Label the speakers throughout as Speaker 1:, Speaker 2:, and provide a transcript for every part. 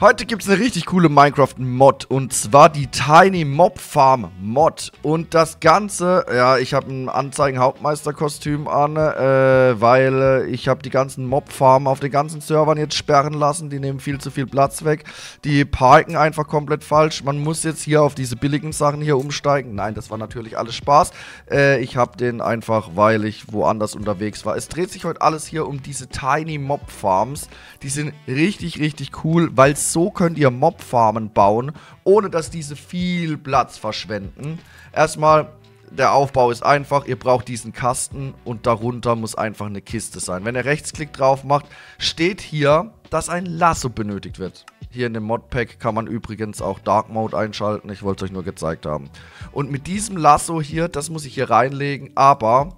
Speaker 1: Heute gibt es eine richtig coole Minecraft-Mod und zwar die Tiny Mob Farm Mod. Und das Ganze, ja, ich habe ein Anzeigen-Hauptmeister-Kostüm an, äh, weil äh, ich habe die ganzen Mob-Farmen auf den ganzen Servern jetzt sperren lassen. Die nehmen viel zu viel Platz weg. Die parken einfach komplett falsch. Man muss jetzt hier auf diese billigen Sachen hier umsteigen. Nein, das war natürlich alles Spaß. Äh, ich habe den einfach, weil ich woanders unterwegs war. Es dreht sich heute alles hier um diese Tiny Mob Farms. Die sind richtig, richtig cool, weil es so könnt ihr Mobfarmen bauen, ohne dass diese viel Platz verschwenden. Erstmal, der Aufbau ist einfach. Ihr braucht diesen Kasten und darunter muss einfach eine Kiste sein. Wenn ihr Rechtsklick drauf macht, steht hier, dass ein Lasso benötigt wird. Hier in dem Modpack kann man übrigens auch Dark Mode einschalten. Ich wollte es euch nur gezeigt haben. Und mit diesem Lasso hier, das muss ich hier reinlegen, aber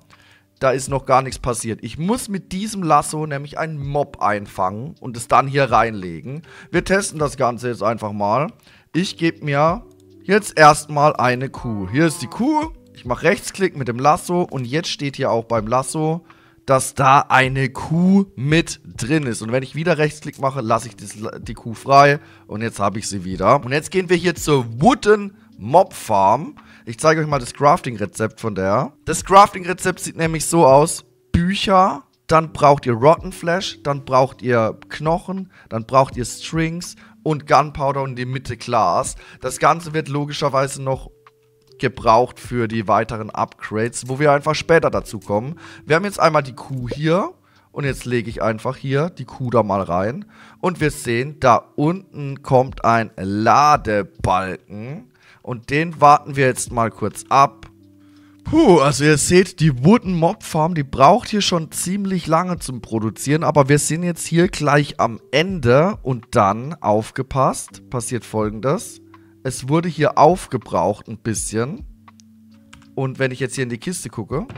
Speaker 1: da ist noch gar nichts passiert. Ich muss mit diesem Lasso nämlich einen Mob einfangen und es dann hier reinlegen. Wir testen das Ganze jetzt einfach mal. Ich gebe mir jetzt erstmal eine Kuh. Hier ist die Kuh. Ich mache Rechtsklick mit dem Lasso und jetzt steht hier auch beim Lasso, dass da eine Kuh mit drin ist. Und wenn ich wieder Rechtsklick mache, lasse ich die Kuh frei und jetzt habe ich sie wieder. Und jetzt gehen wir hier zur Wooden Mob Farm. Ich zeige euch mal das Crafting-Rezept von der. Das Crafting-Rezept sieht nämlich so aus. Bücher, dann braucht ihr Rotten Flesh, dann braucht ihr Knochen, dann braucht ihr Strings und Gunpowder und in die Mitte Glas. Das Ganze wird logischerweise noch gebraucht für die weiteren Upgrades, wo wir einfach später dazu kommen. Wir haben jetzt einmal die Kuh hier. Und jetzt lege ich einfach hier die Kuh da mal rein. Und wir sehen, da unten kommt ein Ladebalken. Und den warten wir jetzt mal kurz ab. Puh, also ihr seht, die Wooden Mob Farm, die braucht hier schon ziemlich lange zum Produzieren, aber wir sind jetzt hier gleich am Ende und dann, aufgepasst, passiert folgendes. Es wurde hier aufgebraucht ein bisschen. Und wenn ich jetzt hier in die Kiste gucke,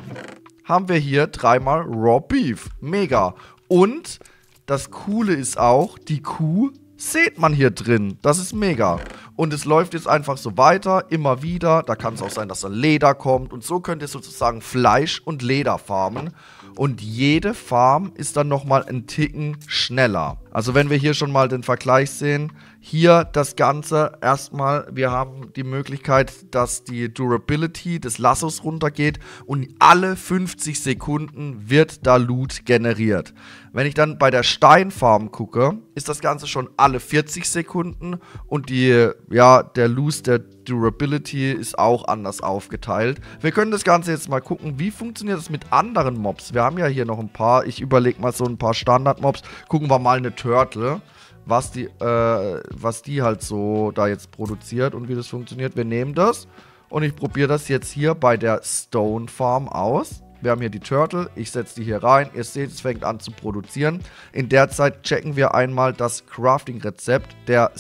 Speaker 1: haben wir hier dreimal Raw Beef. Mega. Und das Coole ist auch, die Kuh seht man hier drin. Das ist mega. Und es läuft jetzt einfach so weiter, immer wieder. Da kann es auch sein, dass da Leder kommt. Und so könnt ihr sozusagen Fleisch und Leder farmen. Und jede Farm ist dann nochmal einen Ticken schneller. Also wenn wir hier schon mal den Vergleich sehen, hier das Ganze erstmal, wir haben die Möglichkeit, dass die Durability des Lassos runtergeht und alle 50 Sekunden wird da Loot generiert. Wenn ich dann bei der Steinfarm gucke, ist das Ganze schon alle 40 Sekunden und die, ja, der Loose der Durability ist auch anders aufgeteilt. Wir können das Ganze jetzt mal gucken, wie funktioniert das mit anderen Mobs. Wir haben ja hier noch ein paar, ich überlege mal so ein paar Standard-Mobs. Gucken wir mal eine Turtle, was die, äh, was die halt so da jetzt produziert und wie das funktioniert. Wir nehmen das und ich probiere das jetzt hier bei der Stone Farm aus. Wir haben hier die Turtle, ich setze die hier rein. Ihr seht, es fängt an zu produzieren. In der Zeit checken wir einmal das Crafting-Rezept der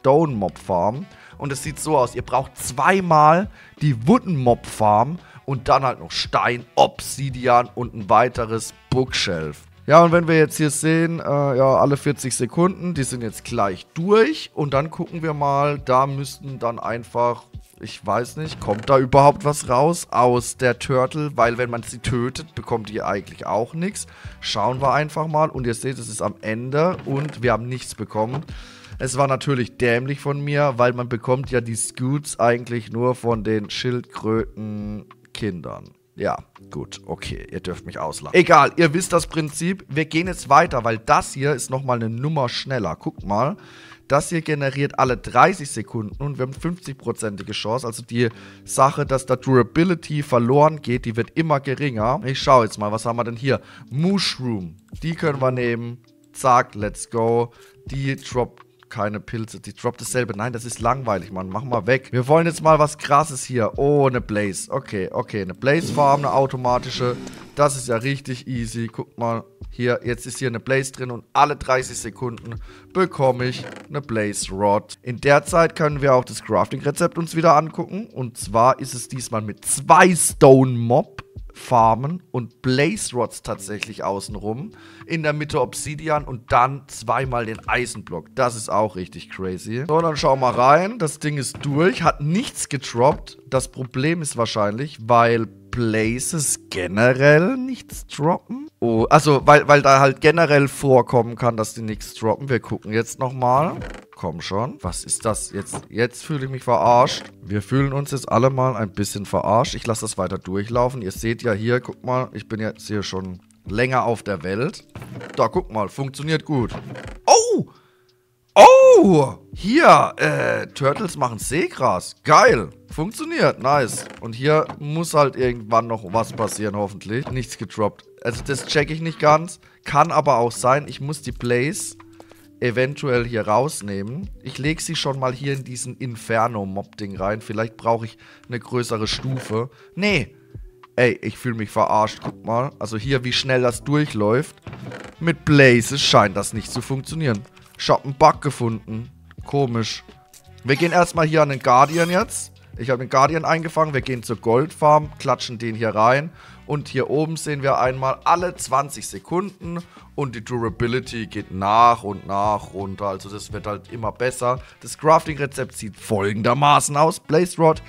Speaker 1: Stone Mob Farm. Und es sieht so aus, ihr braucht zweimal die Wooden Mob Farm und dann halt noch Stein, Obsidian und ein weiteres Bookshelf. Ja, und wenn wir jetzt hier sehen, äh, ja, alle 40 Sekunden, die sind jetzt gleich durch. Und dann gucken wir mal, da müssten dann einfach ich weiß nicht, kommt da überhaupt was raus aus der Turtle? Weil wenn man sie tötet, bekommt die eigentlich auch nichts. Schauen wir einfach mal. Und ihr seht, es ist am Ende und wir haben nichts bekommen. Es war natürlich dämlich von mir, weil man bekommt ja die Scoots eigentlich nur von den Schildkrötenkindern. Ja, gut, okay, ihr dürft mich auslachen. Egal, ihr wisst das Prinzip. Wir gehen jetzt weiter, weil das hier ist nochmal eine Nummer schneller. Guckt mal. Das hier generiert alle 30 Sekunden und wir haben 50%ige Chance. Also die Sache, dass da Durability verloren geht, die wird immer geringer. Ich schaue jetzt mal, was haben wir denn hier? Mushroom. Die können wir nehmen. Zack, let's go. Die droppt keine Pilze. Die droppt dasselbe. Nein, das ist langweilig, Mann. Mach mal weg. Wir wollen jetzt mal was krasses hier. Oh, eine Blaze. Okay, okay. Eine Blaze-Farm, eine automatische. Das ist ja richtig easy. Guck mal, hier, jetzt ist hier eine Blaze drin und alle 30 Sekunden bekomme ich eine Blaze Rod. In der Zeit können wir auch das Crafting-Rezept uns wieder angucken. Und zwar ist es diesmal mit zwei Stone Mob Farmen und Blaze Rods tatsächlich außenrum. In der Mitte Obsidian und dann zweimal den Eisenblock. Das ist auch richtig crazy. So, dann schauen wir rein. Das Ding ist durch, hat nichts getroppt. Das Problem ist wahrscheinlich, weil Blazes generell nichts droppen. Oh, also, weil, weil da halt generell vorkommen kann, dass die nichts droppen. Wir gucken jetzt nochmal. mal komm schon. Was ist das? Jetzt, jetzt fühle ich mich verarscht. Wir fühlen uns jetzt alle mal ein bisschen verarscht. Ich lasse das weiter durchlaufen. Ihr seht ja hier, guck mal, ich bin jetzt hier schon länger auf der Welt. Da, guck mal, funktioniert gut. Oh! Oh! Hier, äh, Turtles machen Seegras. Geil. Funktioniert, nice. Und hier muss halt irgendwann noch was passieren, hoffentlich. Nichts gedroppt. Also das checke ich nicht ganz. Kann aber auch sein, ich muss die Blaze eventuell hier rausnehmen. Ich lege sie schon mal hier in diesen Inferno-Mob-Ding rein. Vielleicht brauche ich eine größere Stufe. Nee. Ey, ich fühle mich verarscht. Guck mal. Also hier, wie schnell das durchläuft. Mit Blazes scheint das nicht zu funktionieren. Ich habe einen Bug gefunden. Komisch. Wir gehen erstmal hier an den Guardian jetzt. Ich habe den Guardian eingefangen. Wir gehen zur Goldfarm, klatschen den hier rein. Und hier oben sehen wir einmal alle 20 Sekunden und die Durability geht nach und nach runter. Also das wird halt immer besser. Das Crafting-Rezept sieht folgendermaßen aus. Blaze Rod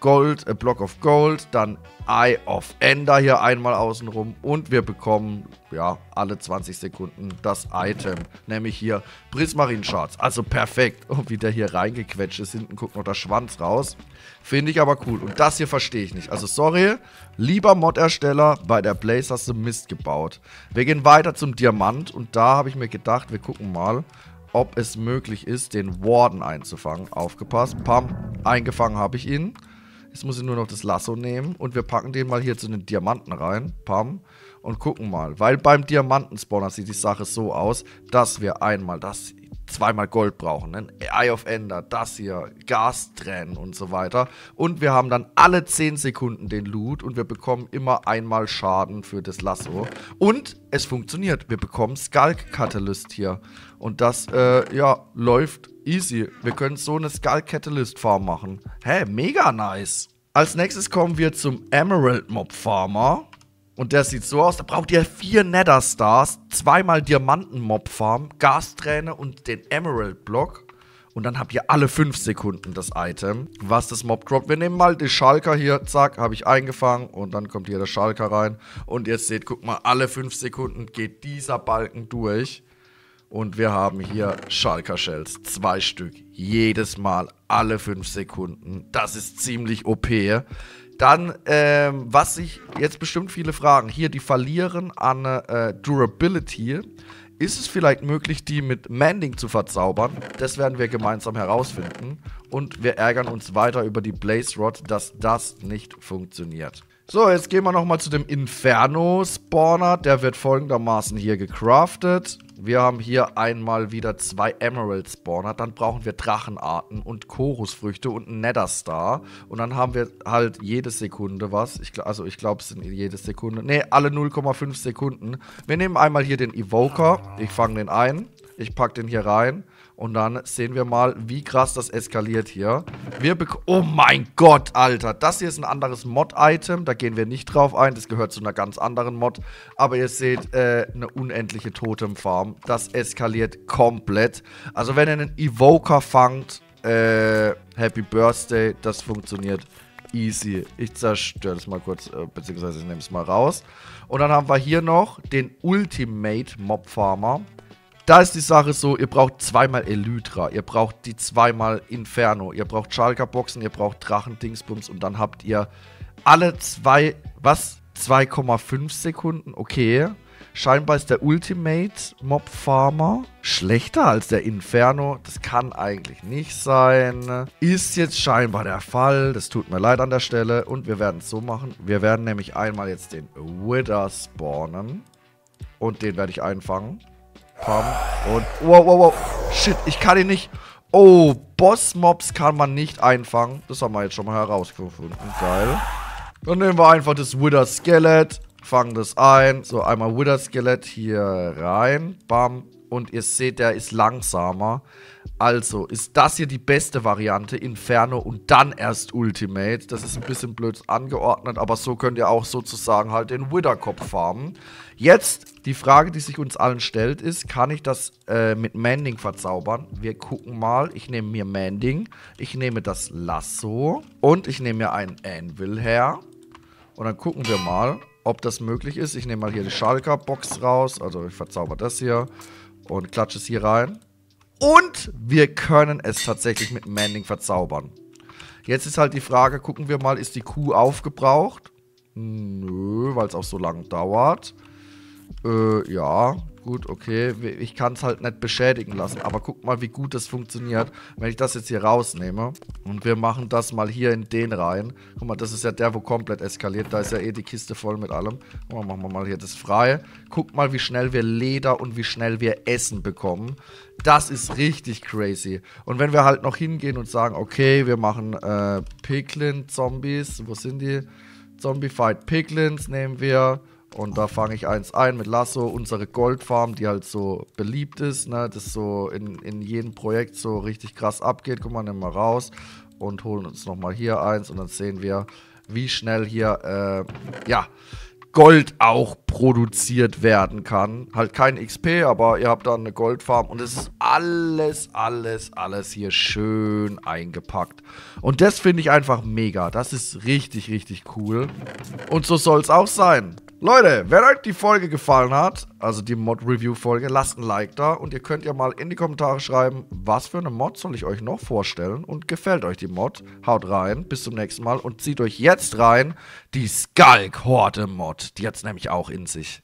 Speaker 1: Gold, A äh, Block of Gold, dann Eye of Ender hier einmal außenrum und wir bekommen, ja, alle 20 Sekunden das Item, nämlich hier Prismarin Shards, also perfekt. Und oh, wie der hier reingequetscht ist, hinten guckt noch der Schwanz raus, finde ich aber cool und das hier verstehe ich nicht. Also sorry, lieber Mod-Ersteller, bei der Blaze hast du Mist gebaut. Wir gehen weiter zum Diamant und da habe ich mir gedacht, wir gucken mal, ob es möglich ist, den Warden einzufangen. Aufgepasst, pam, eingefangen habe ich ihn. Jetzt muss ich nur noch das Lasso nehmen und wir packen den mal hier zu den Diamanten rein. Pam. Und gucken mal. Weil beim Diamantenspawner sieht die Sache so aus, dass wir einmal das zweimal Gold brauchen. Ein ne? Eye of Ender, das hier, Gastränen und so weiter. Und wir haben dann alle 10 Sekunden den Loot und wir bekommen immer einmal Schaden für das Lasso. Und es funktioniert. Wir bekommen Skulk Catalyst hier. Und das, äh, ja, läuft easy. Wir können so eine Skulk Catalyst Farm machen. Hä, hey, mega nice. Als nächstes kommen wir zum Emerald Mob Farmer. Und der sieht so aus, da braucht ihr vier Nether Stars, zweimal Diamanten Mob Farm, Gasträne und den Emerald Block. Und dann habt ihr alle fünf Sekunden das Item, was das Mob droppt. Wir nehmen mal die Schalker hier, zack, habe ich eingefangen und dann kommt hier der Schalker rein. Und ihr seht, guck mal, alle fünf Sekunden geht dieser Balken durch. Und wir haben hier Schalker Shells, zwei Stück, jedes Mal, alle fünf Sekunden. Das ist ziemlich OP. Dann, ähm, was sich jetzt bestimmt viele fragen, hier, die verlieren an äh, Durability. Ist es vielleicht möglich, die mit Mending zu verzaubern? Das werden wir gemeinsam herausfinden. Und wir ärgern uns weiter über die Blaze Rod, dass das nicht funktioniert. So, jetzt gehen wir nochmal zu dem Inferno-Spawner. Der wird folgendermaßen hier gecraftet. Wir haben hier einmal wieder zwei Emerald Spawner, dann brauchen wir Drachenarten und Chorusfrüchte und einen Netherstar. Und dann haben wir halt jede Sekunde was. Ich, also ich glaube, es sind jede Sekunde. Ne, alle 0,5 Sekunden. Wir nehmen einmal hier den Evoker. Ich fange den ein. Ich packe den hier rein. Und dann sehen wir mal, wie krass das eskaliert hier. Wir Oh mein Gott, Alter. Das hier ist ein anderes Mod-Item. Da gehen wir nicht drauf ein. Das gehört zu einer ganz anderen Mod. Aber ihr seht, äh, eine unendliche Totem-Farm. Das eskaliert komplett. Also wenn ihr einen Evoker fangt, äh, Happy Birthday, das funktioniert easy. Ich zerstöre das mal kurz, äh, beziehungsweise ich nehme es mal raus. Und dann haben wir hier noch den Ultimate Mob Farmer da ist die Sache so, ihr braucht zweimal Elytra, ihr braucht die zweimal Inferno, ihr braucht Schalker-Boxen, ihr braucht Drachendingsbums und dann habt ihr alle zwei, was? 2,5 Sekunden? Okay. Scheinbar ist der Ultimate Mob Farmer schlechter als der Inferno. Das kann eigentlich nicht sein. Ist jetzt scheinbar der Fall. Das tut mir leid an der Stelle. Und wir werden es so machen. Wir werden nämlich einmal jetzt den Wither spawnen. Und den werde ich einfangen. Komm. Und. Wow, wow, wow. Shit, ich kann ihn nicht. Oh, Boss-Mobs kann man nicht einfangen. Das haben wir jetzt schon mal herausgefunden. Geil. Dann nehmen wir einfach das Wither Skelett. Fangen das ein. So, einmal Wither Skelett hier rein. Bam. Und ihr seht, der ist langsamer. Also ist das hier die beste Variante, Inferno und dann erst Ultimate. Das ist ein bisschen blöd angeordnet, aber so könnt ihr auch sozusagen halt den Witherkopf farmen. Jetzt, die Frage, die sich uns allen stellt, ist, kann ich das äh, mit Manding verzaubern? Wir gucken mal. Ich nehme mir Manding, ich nehme das Lasso und ich nehme mir einen Anvil her. Und dann gucken wir mal, ob das möglich ist. Ich nehme mal hier die Schalker-Box raus, also ich verzauber das hier und klatsche es hier rein. Und wir können es tatsächlich mit Manning verzaubern. Jetzt ist halt die Frage, gucken wir mal, ist die Kuh aufgebraucht? Hm, nö, weil es auch so lange dauert. Äh, ja, gut, okay, ich kann es halt nicht beschädigen lassen. Aber guck mal, wie gut das funktioniert, wenn ich das jetzt hier rausnehme. Und wir machen das mal hier in den rein. Guck mal, das ist ja der, wo komplett eskaliert. Da ist ja eh die Kiste voll mit allem. Guck mal, machen wir mal hier das frei. Guck mal, wie schnell wir Leder und wie schnell wir Essen bekommen. Das ist richtig crazy. Und wenn wir halt noch hingehen und sagen, okay, wir machen äh, Piglin-Zombies. Wo sind die? Zombified Piglins nehmen wir. Und da fange ich eins ein mit Lasso, unsere Goldfarm, die halt so beliebt ist, ne? das so in, in jedem Projekt so richtig krass abgeht. Guck mal, nehmen wir raus und holen uns nochmal hier eins und dann sehen wir, wie schnell hier, äh, ja, Gold auch produziert werden kann. Halt kein XP, aber ihr habt dann eine Goldfarm und es ist alles, alles, alles hier schön eingepackt. Und das finde ich einfach mega. Das ist richtig, richtig cool. Und so soll es auch sein. Leute, wenn euch die Folge gefallen hat, also die Mod-Review-Folge, lasst ein Like da und ihr könnt ja mal in die Kommentare schreiben, was für eine Mod soll ich euch noch vorstellen und gefällt euch die Mod? Haut rein, bis zum nächsten Mal und zieht euch jetzt rein die Skulk-Horde-Mod. Die hat's nämlich auch in sich.